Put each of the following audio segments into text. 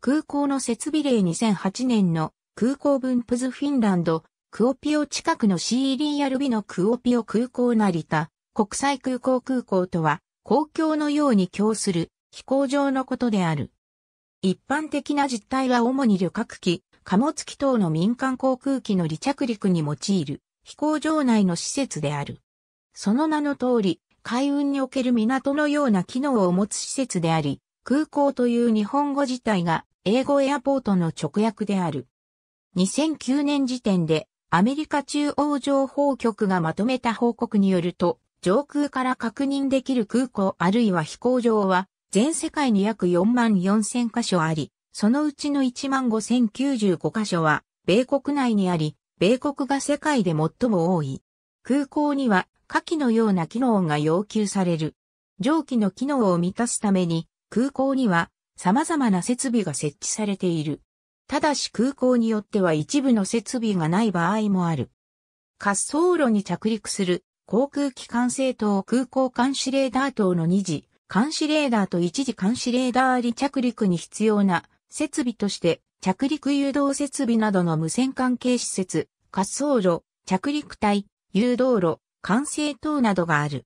空港の設備例2008年の空港分布図フィンランド、クオピオ近くのシーリンアルビのクオピオ空港成田、国際空港空港とは、公共のように供する飛行場のことである。一般的な実態は主に旅客機、貨物機等の民間航空機の離着陸に用いる飛行場内の施設である。その名の通り、海運における港のような機能を持つ施設であり、空港という日本語自体が英語エアポートの直訳である。2009年時点でアメリカ中央情報局がまとめた報告によると、上空から確認できる空港あるいは飛行場は全世界に約4万4000箇所あり、そのうちの1万5095箇所は米国内にあり、米国が世界で最も多い。空港には下記のような機能が要求される。上記の機能を満たすために空港には様々な設備が設置されている。ただし空港によっては一部の設備がない場合もある。滑走路に着陸する航空機管制塔空港監視レーダー等の2次、監視レーダーと1次監視レーダー離着陸に必要な設備として着陸誘導設備などの無線関係施設、滑走路、着陸帯、誘導路、管制塔などがある。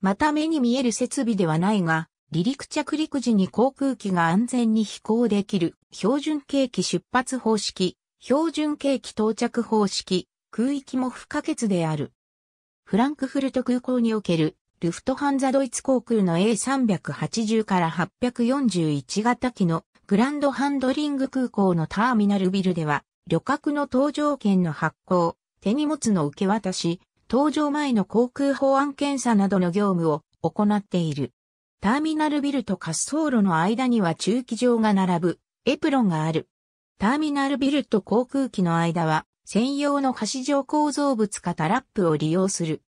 また目に見える設備ではないが、離陸着陸時に航空機が安全に飛行できる、標準景気出発方式、標準景気到着方式、空域も不可欠である。フランクフルト空港における、ルフトハンザドイツ航空の A380 から841型機のグランドハンドリング空港のターミナルビルでは、旅客の搭乗券の発行、手荷物の受け渡し、搭乗前の航空保安検査などの業務を行っている。ターミナルビルと滑走路の間には駐機場が並ぶエプロンがある。ターミナルビルと航空機の間は専用の橋上構造物かタラップを利用する。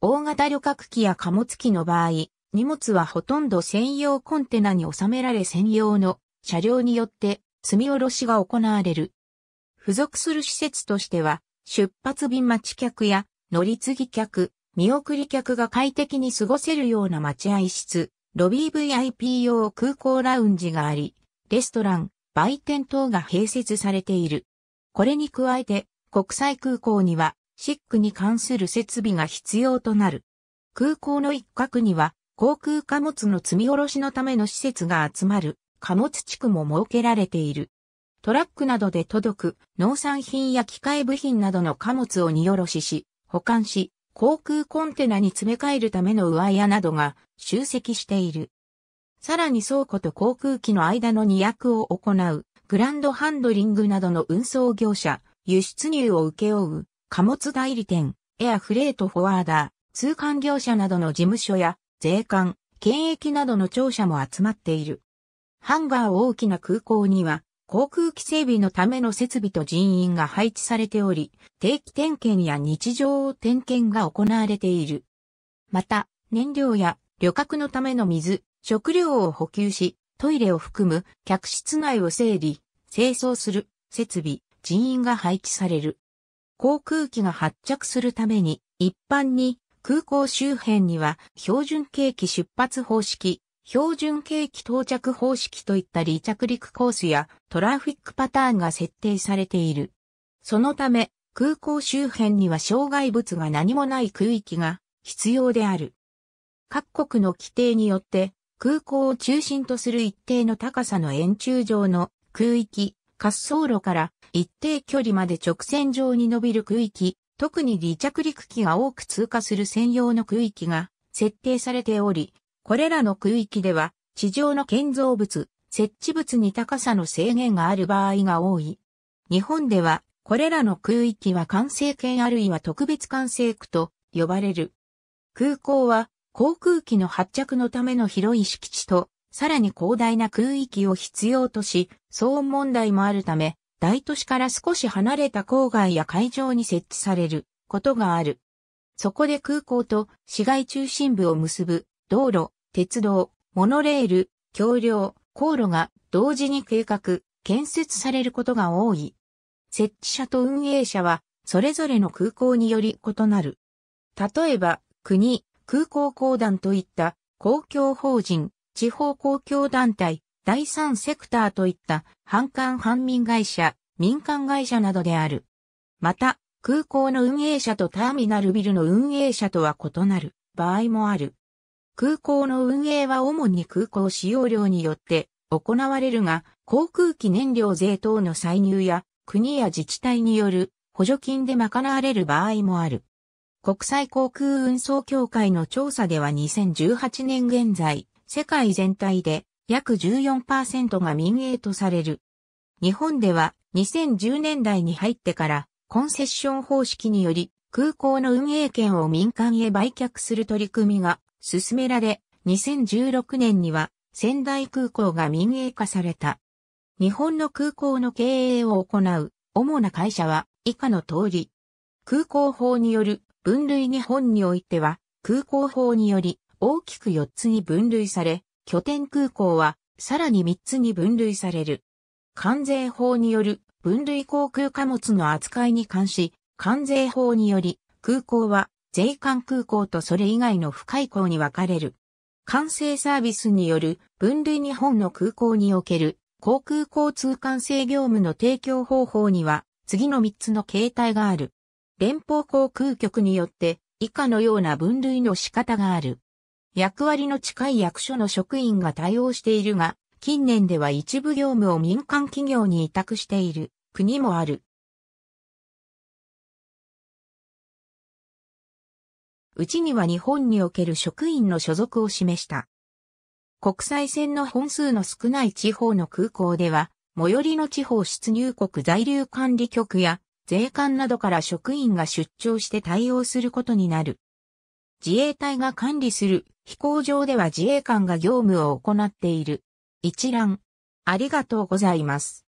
大型旅客機や貨物機の場合、荷物はほとんど専用コンテナに収められ専用の車両によって積み下ろしが行われる。付属する施設としては、出発便待ち客や乗り継ぎ客、見送り客が快適に過ごせるような待合室、ロビー VIP 用空港ラウンジがあり、レストラン、売店等が併設されている。これに加えて、国際空港には、シックに関する設備が必要となる。空港の一角には、航空貨物の積み下ろしのための施設が集まる、貨物地区も設けられている。トラックなどで届く農産品や機械部品などの貨物を荷下ろしし、保管し、航空コンテナに詰め替えるための上屋などが集積している。さらに倉庫と航空機の間の二役を行う、グランドハンドリングなどの運送業者、輸出入を請け負う、貨物代理店、エアフレートフォワーダー、通関業者などの事務所や、税関、検疫などの庁舎も集まっている。ハンガー大きな空港には、航空機整備のための設備と人員が配置されており、定期点検や日常点検が行われている。また、燃料や旅客のための水、食料を補給し、トイレを含む客室内を整理、清掃する、設備、人員が配置される。航空機が発着するために、一般に空港周辺には標準景気出発方式、標準景気到着方式といった離着陸コースやトラフィックパターンが設定されている。そのため、空港周辺には障害物が何もない空域が必要である。各国の規定によって空港を中心とする一定の高さの円柱状の空域、滑走路から一定距離まで直線上に伸びる空域、特に離着陸機が多く通過する専用の空域が設定されており、これらの空域では地上の建造物、設置物に高さの制限がある場合が多い。日本ではこれらの空域は管制圏あるいは特別管制区と呼ばれる。空港は航空機の発着のための広い敷地と、さらに広大な空域を必要とし、騒音問題もあるため、大都市から少し離れた郊外や会場に設置されることがある。そこで空港と市街中心部を結ぶ道路、鉄道、モノレール、橋梁、航路が同時に計画、建設されることが多い。設置者と運営者は、それぞれの空港により異なる。例えば、国、空港公団といった公共法人、地方公共団体、第三セクターといった反官反民会社、民間会社などである。また、空港の運営者とターミナルビルの運営者とは異なる場合もある。空港の運営は主に空港使用料によって行われるが、航空機燃料税等の歳入や国や自治体による補助金で賄われる場合もある。国際航空運送協会の調査では2018年現在、世界全体で約14%が民営とされる。日本では2010年代に入ってからコンセッション方式により空港の運営権を民間へ売却する取り組みが進められ、2016年には仙台空港が民営化された。日本の空港の経営を行う主な会社は以下の通り。空港法による分類日本においては、空港法により大きく4つに分類され、拠点空港はさらに3つに分類される。関税法による分類航空貨物の扱いに関し、関税法により空港は税関空港とそれ以外の不開港に分かれる。関西サービスによる分類日本の空港における航空交通管制業務の提供方法には次の3つの形態がある。連邦航空局によって以下のような分類の仕方がある。役割の近い役所の職員が対応しているが、近年では一部業務を民間企業に委託している国もある。うちには日本における職員の所属を示した。国際線の本数の少ない地方の空港では、最寄りの地方出入国在留管理局や税関などから職員が出張して対応することになる。自衛隊が管理する飛行場では自衛官が業務を行っている。一覧。ありがとうございます。